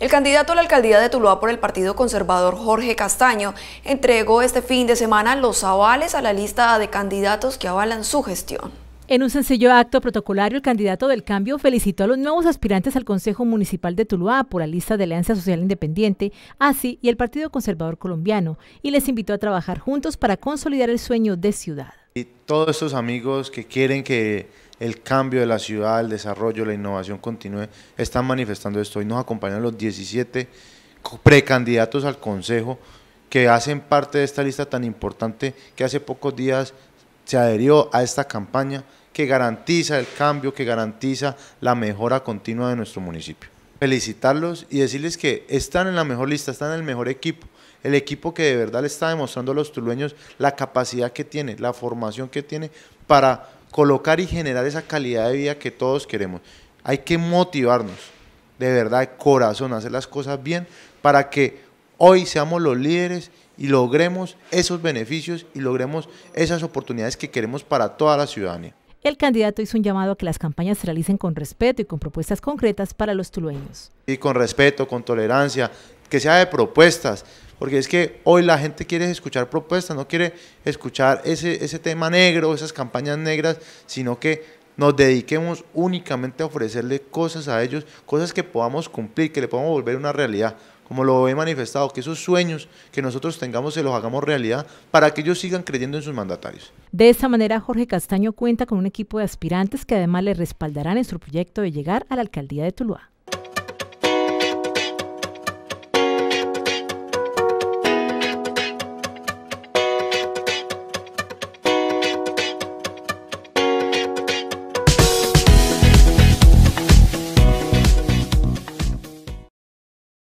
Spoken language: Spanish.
El candidato a la alcaldía de Tuluá por el Partido Conservador Jorge Castaño entregó este fin de semana los avales a la lista de candidatos que avalan su gestión. En un sencillo acto protocolario, el candidato del cambio felicitó a los nuevos aspirantes al Consejo Municipal de Tuluá por la lista de Alianza Social Independiente, ASI y el Partido Conservador Colombiano, y les invitó a trabajar juntos para consolidar el sueño de ciudad. Y todos estos amigos que quieren que el cambio de la ciudad, el desarrollo, la innovación continúe, están manifestando esto. Y nos acompañan los 17 precandidatos al Consejo que hacen parte de esta lista tan importante que hace pocos días se adherió a esta campaña que garantiza el cambio, que garantiza la mejora continua de nuestro municipio. Felicitarlos y decirles que están en la mejor lista, están en el mejor equipo, el equipo que de verdad le está demostrando a los tulueños la capacidad que tiene, la formación que tiene para colocar y generar esa calidad de vida que todos queremos. Hay que motivarnos, de verdad, de corazón, hacer las cosas bien para que hoy seamos los líderes y logremos esos beneficios y logremos esas oportunidades que queremos para toda la ciudadanía. El candidato hizo un llamado a que las campañas se realicen con respeto y con propuestas concretas para los tulueños. Y con respeto, con tolerancia, que sea de propuestas, porque es que hoy la gente quiere escuchar propuestas, no quiere escuchar ese, ese tema negro, esas campañas negras, sino que nos dediquemos únicamente a ofrecerle cosas a ellos, cosas que podamos cumplir, que le podamos volver una realidad. Como lo he manifestado, que esos sueños que nosotros tengamos se los hagamos realidad para que ellos sigan creyendo en sus mandatarios. De esta manera, Jorge Castaño cuenta con un equipo de aspirantes que además le respaldarán en su proyecto de llegar a la alcaldía de Tuluá.